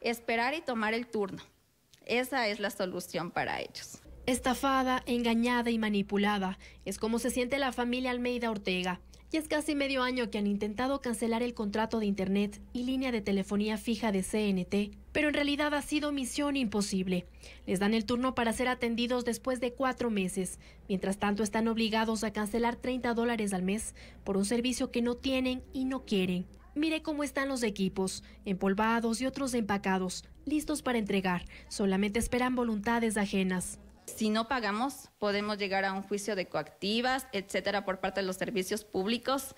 esperar y tomar el turno. Esa es la solución para ellos. Estafada, engañada y manipulada es como se siente la familia Almeida Ortega. Ya es casi medio año que han intentado cancelar el contrato de Internet y línea de telefonía fija de CNT, pero en realidad ha sido misión imposible. Les dan el turno para ser atendidos después de cuatro meses. Mientras tanto, están obligados a cancelar 30 dólares al mes por un servicio que no tienen y no quieren. Mire cómo están los equipos, empolvados y otros empacados, listos para entregar. Solamente esperan voluntades ajenas. Si no pagamos, podemos llegar a un juicio de coactivas, etcétera, por parte de los servicios públicos.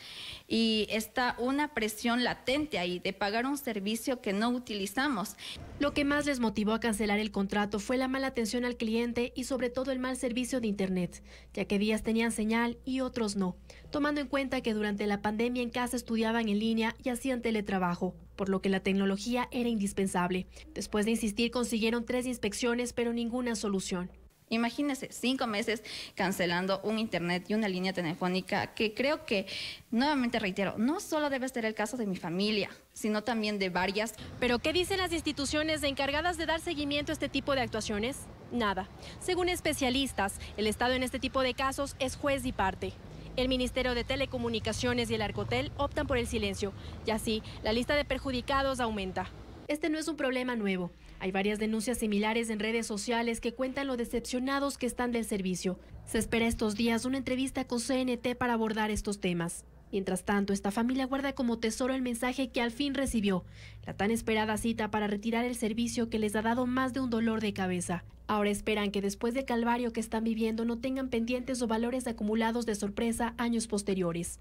Y está una presión latente ahí de pagar un servicio que no utilizamos. Lo que más les motivó a cancelar el contrato fue la mala atención al cliente y sobre todo el mal servicio de Internet, ya que días tenían señal y otros no, tomando en cuenta que durante la pandemia en casa estudiaban en línea y hacían teletrabajo por lo que la tecnología era indispensable. Después de insistir consiguieron tres inspecciones, pero ninguna solución. Imagínense, cinco meses cancelando un internet y una línea telefónica que creo que, nuevamente reitero, no solo debe ser el caso de mi familia, sino también de varias. Pero ¿qué dicen las instituciones encargadas de dar seguimiento a este tipo de actuaciones? Nada. Según especialistas, el Estado en este tipo de casos es juez y parte. El Ministerio de Telecomunicaciones y el Arcotel optan por el silencio y así la lista de perjudicados aumenta. Este no es un problema nuevo. Hay varias denuncias similares en redes sociales que cuentan lo decepcionados que están del servicio. Se espera estos días una entrevista con CNT para abordar estos temas. Mientras tanto, esta familia guarda como tesoro el mensaje que al fin recibió, la tan esperada cita para retirar el servicio que les ha dado más de un dolor de cabeza. Ahora esperan que después del calvario que están viviendo no tengan pendientes o valores acumulados de sorpresa años posteriores.